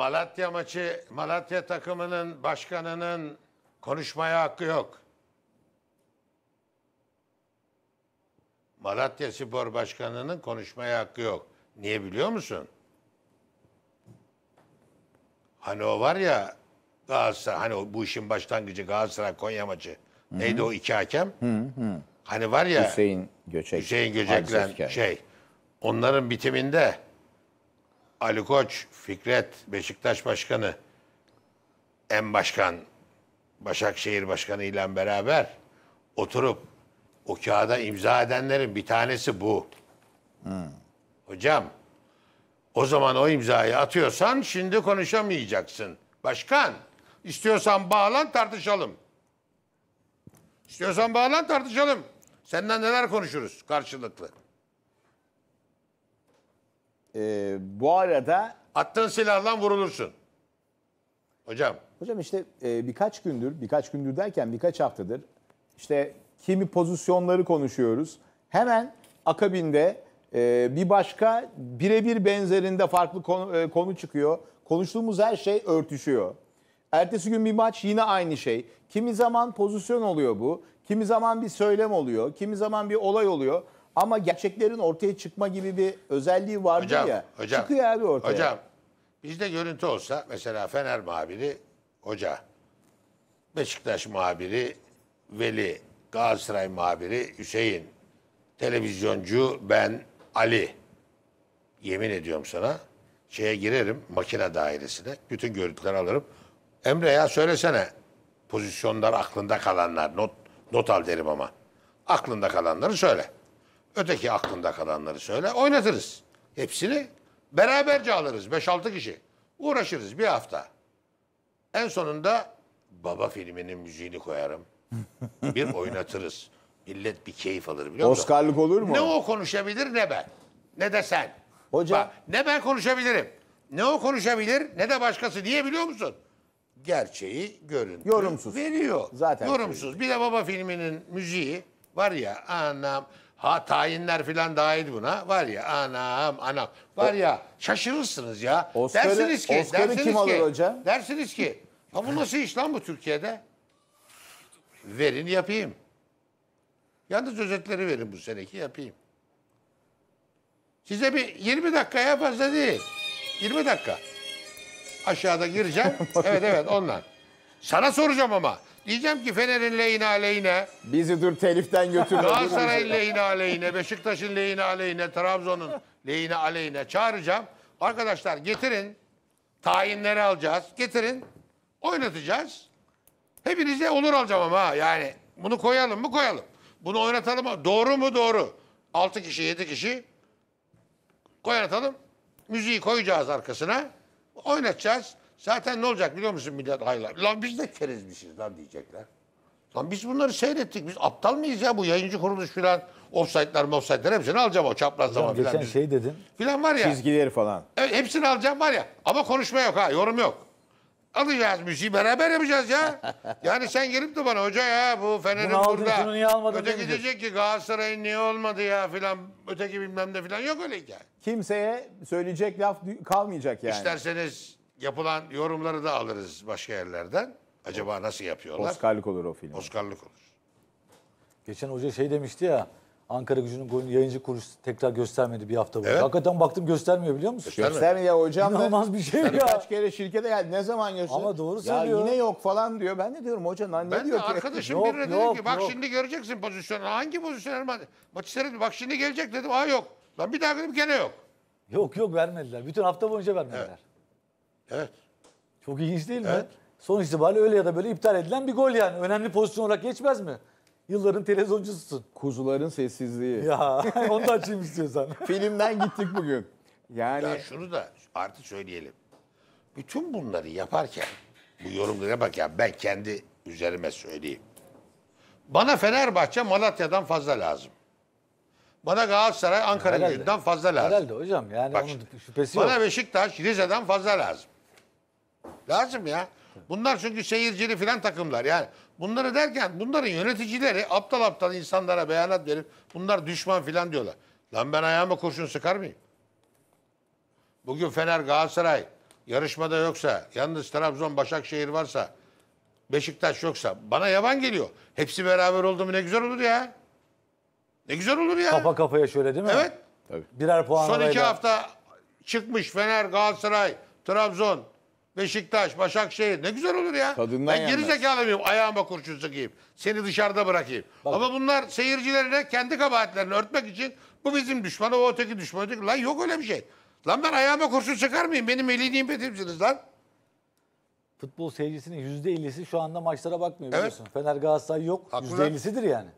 Malatya maçı Malatya takımının başkanının konuşmaya hakkı yok. Malatya Spor Başkanı'nın konuşmaya hakkı yok. Niye biliyor musun? Hani o var ya Galatasaray, hani bu işin başlangıcı Galatasaray Konya maçı. Hı-hı. Neydi o iki hakem? Hı-hı. Hani var ya Hüseyin Göçek. Hüseyin Göçek'le şey. Onların bitiminde Ali Koç, Fikret, Beşiktaş Başkanı, En Başkan, Başakşehir Başkanı ile beraber oturup o kağıda imza edenlerin bir tanesi bu. Hmm. Hocam o zaman o imzayı atıyorsan şimdi konuşamayacaksın. Başkan istiyorsan bağlan tartışalım. İstiyorsan bağlan tartışalım. Senden neler konuşuruz karşılıklı e, bu arada... Attığın silahla vurulursun. Hocam. Hocam işte e, birkaç gündür, birkaç gündür derken birkaç haftadır işte kimi pozisyonları konuşuyoruz. Hemen akabinde e, bir başka birebir benzerinde farklı konu, e, konu çıkıyor. Konuştuğumuz her şey örtüşüyor. Ertesi gün bir maç yine aynı şey. Kimi zaman pozisyon oluyor bu, kimi zaman bir söylem oluyor, kimi zaman bir olay oluyor. Ama gerçeklerin ortaya çıkma gibi bir özelliği vardı hocam, ya. Hocam, çıkıyor abi ortaya. Hocam bizde görüntü olsa mesela Fener muhabiri hoca, Beşiktaş muhabiri Veli, Galatasaray muhabiri Hüseyin, televizyoncu ben Ali. Yemin ediyorum sana şeye girerim makine dairesine. Bütün görüntüleri alırım. Emre ya söylesene pozisyonlar aklında kalanlar not not al derim ama. Aklında kalanları söyle. Öteki aklında kalanları söyle. Oynatırız. Hepsini beraberce alırız. Beş altı kişi. Uğraşırız bir hafta. En sonunda baba filminin müziğini koyarım. bir oynatırız. Millet bir keyif alır biliyor musun? Oscar'lık olur mu? Ne o konuşabilir ne ben. Ne de sen. Hocam. Bak, ne ben konuşabilirim. Ne o konuşabilir ne de başkası. diye biliyor musun? Gerçeği görün. Yorumsuz. veriyor. Zaten Yorumsuz. Bir de baba filminin müziği var ya anam. Ha tayinler filan dahil buna. Var ya anam anam. Var ya şaşırırsınız ya. dersiniz ki. Oscar'ı dersiniz kim ki, alır hocam? Dersiniz ki. Ha bu nasıl iş lan bu Türkiye'de? Verin yapayım. Yalnız özetleri verin bu seneki yapayım. Size bir 20 dakikaya fazla değil. 20 dakika. Aşağıda gireceğim. evet evet ondan Sana soracağım ama. Diyeceğim ki Fener'in lehine aleyhine, Bizi dur teliften götürme. Galatasaray'ın lehine aleyhine, Beşiktaş'ın lehine aleyhine, Trabzon'un lehine aleyhine çağıracağım. Arkadaşlar getirin, tayinleri alacağız, getirin, oynatacağız. Hepinize olur alacağım ama yani bunu koyalım mı koyalım. Bunu oynatalım mı? Doğru mu doğru. 6 kişi 7 kişi oynatalım. Müziği koyacağız arkasına. Oynatacağız. Zaten ne olacak biliyor musun millet hayla? Lan biz de kerizmişiz lan diyecekler. Lan biz bunları seyrettik. Biz aptal mıyız ya bu yayıncı kuruluş filan. Offside'lar offside'lar hepsini alacağım o çaprazlama filan. Geçen şey dedin. Filan var ya. Çizgileri falan. Evet, hepsini alacağım var ya. Ama konuşma yok ha yorum yok. Alacağız müziği beraber yapacağız ya. yani sen gelip de bana hoca ya bu Fener'in Bunu aldın, burada. şunu niye almadın Öteki diyecek ki Galatasaray'ın niye olmadı ya filan. Öteki bilmem ne filan yok öyle ki. Kimseye söyleyecek laf kalmayacak yani. İsterseniz yapılan yorumları da alırız başka yerlerden. Acaba nasıl yapıyorlar? Oscar'lık olur o film. Oscar'lık olur. Geçen hoca şey demişti ya. Ankara gücünün yayıncı kuruluş tekrar göstermedi bir hafta boyunca. Evet. Hakikaten baktım göstermiyor biliyor musun? Göstermiyor hocam. İnanılmaz bir şey ya. Kaç kere şirkete geldi ne zaman gösteriyor? Ama doğru söylüyor. Ya yine yok falan diyor. Ben de diyorum hoca ne ben diyor de arkadaşım yok, birine dedim ki bak yok. şimdi göreceksin pozisyonu. Hangi pozisyon Erman? Hani maçı seyredin bak şimdi gelecek dedim. Aa yok. Lan bir daha dedim gene yok. Yok yok vermediler. Bütün hafta boyunca vermediler. Evet. Evet. Çok ilginç değil mi? Evet. Son itibariyle öyle ya da böyle iptal edilen bir gol yani. Önemli pozisyon olarak geçmez mi? Yılların televizyoncususun. Kuzuların sessizliği. Ya onu da açayım istiyorsan. Filmden gittik bugün. Yani ya şunu da artı söyleyelim. Bütün bunları yaparken bu yorumlara bak ya ben kendi üzerime söyleyeyim. Bana Fenerbahçe Malatya'dan fazla lazım. Bana Galatasaray Ankara Gücü'nden fazla lazım. Herhalde hocam yani Bak, onun şüphesi bana yok. Bana Beşiktaş Rize'den fazla lazım. Lazım ya. Bunlar çünkü seyircili filan takımlar yani. Bunları derken bunların yöneticileri aptal aptal insanlara beyanat verip bunlar düşman filan diyorlar. Lan ben ayağımı kurşun sıkar mıyım? Bugün Fener Galatasaray yarışmada yoksa, yalnız Trabzon Başakşehir varsa, Beşiktaş yoksa bana yaban geliyor. Hepsi beraber oldu mu ne güzel olur ya. Ne güzel olur ya. Kafa kafaya şöyle değil mi? Evet. Tabii. Birer puan Son iki hafta çıkmış Fener, Galatasaray, Trabzon, Beşiktaş, Başakşehir ne güzel olur ya. Tadından ben geri zekalı mıyım? Ayağıma kurşun sıkayım. Seni dışarıda bırakayım. Bak. Ama bunlar seyircilerine kendi kabahatlerini örtmek için bu bizim düşmanı, o öteki düşmanı. Öteki. Lan yok öyle bir şey. Lan ben ayağıma kurşun sıkar mıyım? Benim veli nimetimsiniz lan. Futbol seyircisinin yüzde %50'si şu anda maçlara bakmıyor evet. biliyorsun. Fener Galatasaray yok. yüzde %50'sidir yani.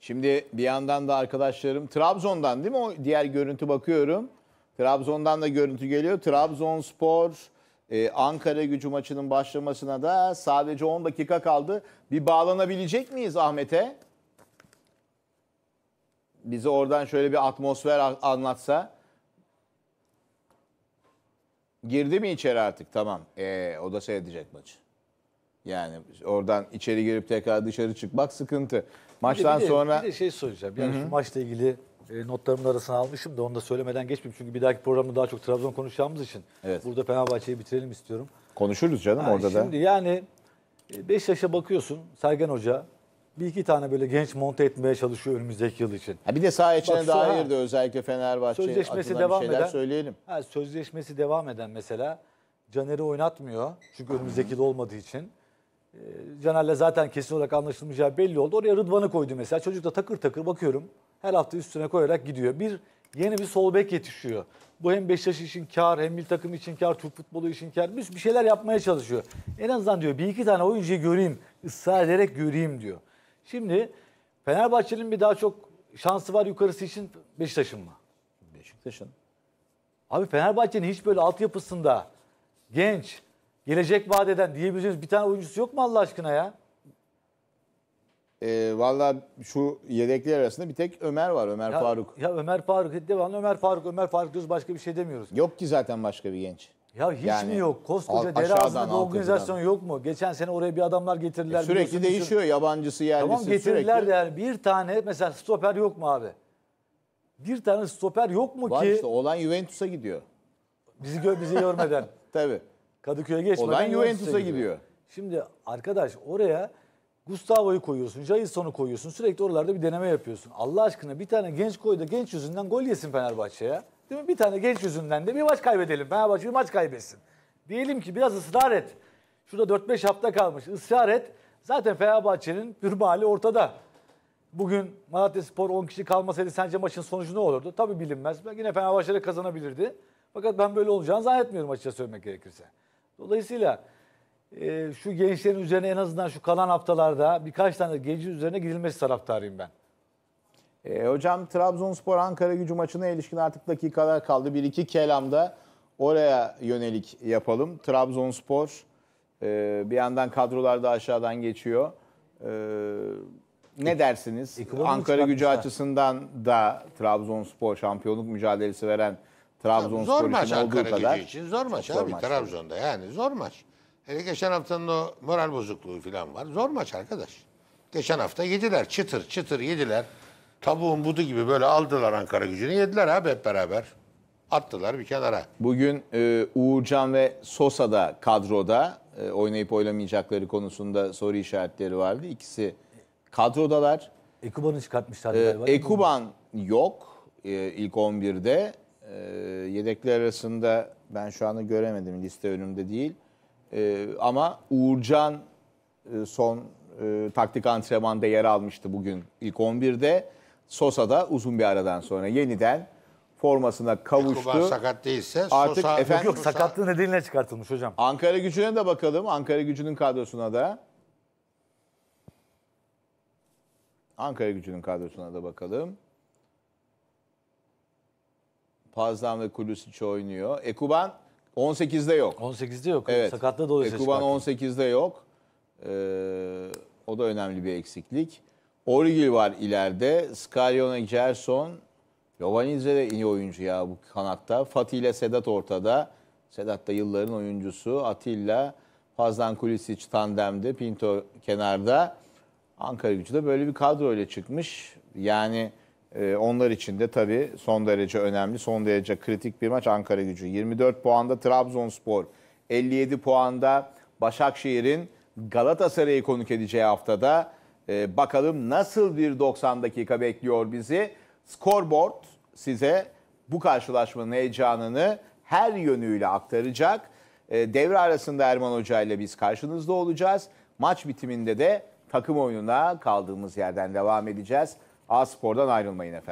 Şimdi bir yandan da arkadaşlarım Trabzon'dan değil mi o diğer görüntü bakıyorum. Trabzon'dan da görüntü geliyor. Trabzonspor e, Ankara gücü maçının başlamasına da sadece 10 dakika kaldı. Bir bağlanabilecek miyiz Ahmet'e? Bize oradan şöyle bir atmosfer anlatsa. Girdi mi içeri artık? Tamam. E, o da seyredecek maçı. Yani oradan içeri girip tekrar dışarı çıkmak sıkıntı. Maçtan bir de, bir de, sonra... Bir de şey soracağım. Yani Hı-hı. şu maçla ilgili e, notlarımın arasına almışım da onu da söylemeden geçmeyeyim. Çünkü bir dahaki programda daha çok Trabzon konuşacağımız için evet. burada Fenerbahçe'yi bitirelim istiyorum. Konuşuruz canım yani orada şimdi da. Şimdi yani 5 e, yaşa bakıyorsun Sergen Hoca bir iki tane böyle genç monte etmeye çalışıyor önümüzdeki yıl için. Ha bir de saha içine dair de özellikle Fenerbahçe sözleşmesi devam şeyler eden, söyleyelim. Ha, sözleşmesi devam eden mesela Caner'i oynatmıyor. Çünkü önümüzdeki yıl olmadığı için. E, Caner'le zaten kesin olarak anlaşılmayacağı belli oldu. Oraya Rıdvan'ı koydu mesela. Çocuk da takır takır bakıyorum her hafta üstüne koyarak gidiyor. Bir yeni bir sol bek yetişiyor. Bu hem Beşiktaş için kar, hem bir takım için kar, Türk futbolu için kar. Bir, bir şeyler yapmaya çalışıyor. En azından diyor bir iki tane oyuncuyu göreyim, ısrar ederek göreyim diyor. Şimdi Fenerbahçe'nin bir daha çok şansı var yukarısı için Beşiktaş'ın mı? Beşiktaş'ın. Abi Fenerbahçe'nin hiç böyle altyapısında genç, gelecek vaat eden diyebileceğiniz bir tane oyuncusu yok mu Allah aşkına ya? E, ee, Valla şu yedekli arasında bir tek Ömer var, Ömer ya, Faruk. Ya Ömer Faruk, devamlı Ömer Faruk, Ömer Faruk diyoruz başka bir şey demiyoruz. Yok ki zaten başka bir genç. Ya hiç yani, mi yok? Koskoca dere altında bir organizasyon yok mu? Geçen sene oraya bir adamlar getirdiler. E, sürekli değişiyor sürü... yabancısı yerlisi tamam, getirdiler sürekli. de yani bir tane mesela stoper yok mu abi? Bir tane stoper yok mu var ki? Var işte olan Juventus'a gidiyor. Bizi gö bizi görmeden. Tabii. Kadıköy'e geçmeden olan Juventus'a gidiyor. gidiyor. Şimdi arkadaş oraya Gustavo'yu koyuyorsun, Jailson'u koyuyorsun. Sürekli oralarda bir deneme yapıyorsun. Allah aşkına bir tane genç koy da genç yüzünden gol yesin Fenerbahçe'ye. Değil mi? Bir tane genç yüzünden de bir maç kaybedelim. Fenerbahçe bir maç kaybetsin. Diyelim ki biraz ısrar et. Şurada 4-5 hafta kalmış. Israr et. Zaten Fenerbahçe'nin pürbali ortada. Bugün Malatya Spor 10 kişi kalmasaydı sence maçın sonucu ne olurdu? Tabii bilinmez. Yine Fenerbahçe kazanabilirdi. Fakat ben böyle olacağını zannetmiyorum açıkça söylemek gerekirse. Dolayısıyla e, şu gençlerin üzerine en azından şu kalan haftalarda birkaç tane genç üzerine gidilmesi taraftarıyım ben. E, hocam Trabzonspor Ankara gücü maçına ilişkin artık dakikalar kaldı. Bir iki kelamda oraya yönelik yapalım. Trabzonspor e, bir yandan kadrolarda aşağıdan geçiyor. E, ne dersiniz? E, Ankara gücü açısından da Trabzonspor şampiyonluk mücadelesi veren Trabzonspor için maç olduğu Ankara kadar. Gücü için zor maç zor abi maç. Trabzon'da yani zor maç. Hele geçen haftanın o moral bozukluğu falan var. Zor maç arkadaş. Geçen hafta yediler. Çıtır çıtır yediler. Tavuğun budu gibi böyle aldılar Ankara gücünü. Yediler abi hep beraber. Attılar bir kenara. Bugün e, Uğurcan ve Sosa da kadroda. E, oynayıp oynamayacakları konusunda soru işaretleri vardı. İkisi kadrodalar. Ekuban'ı çıkartmışlar e, galiba. Ekuban yok e, ilk 11'de. E, yedekler arasında ben şu anda göremedim. Liste önümde değil. E, ama Uğurcan e, son e, taktik antrenmanda yer almıştı bugün ilk 11'de. Sosa da uzun bir aradan sonra yeniden formasına Kuban kavuştu. sakat değilse Artık Sosa... efendim- Yok sakatlığı nedeniyle çıkartılmış hocam. Ankara gücüne de bakalım. Ankara gücünün kadrosuna da. Ankara gücünün kadrosuna da bakalım. Pazdan ve Kulüsic oynuyor. Ekuban 18'de yok. 18'de yok. Evet. Sakatlı dolayısıyla Ekuban çıkarttı. 18'de yok. Ee, o da önemli bir eksiklik. Origil var ileride. Scarione, Gerson. Jovanizze de iyi oyuncu ya bu kanatta. Fatih ile Sedat ortada. Sedat da yılların oyuncusu. Atilla, Fazlan Kulisic tandemde. Pinto kenarda. Ankara gücü de böyle bir kadro kadroyla çıkmış. Yani... Ee, onlar için de tabii son derece önemli, son derece kritik bir maç Ankara gücü. 24 puanda Trabzonspor, 57 puanda Başakşehir'in Galatasaray'ı konuk edeceği haftada e, bakalım nasıl bir 90 dakika bekliyor bizi. Scoreboard size bu karşılaşmanın heyecanını her yönüyle aktaracak. E, devre arasında Erman Hoca ile biz karşınızda olacağız. Maç bitiminde de takım oyununa kaldığımız yerden devam edeceğiz. A Spor'dan ayrılmayın efendim.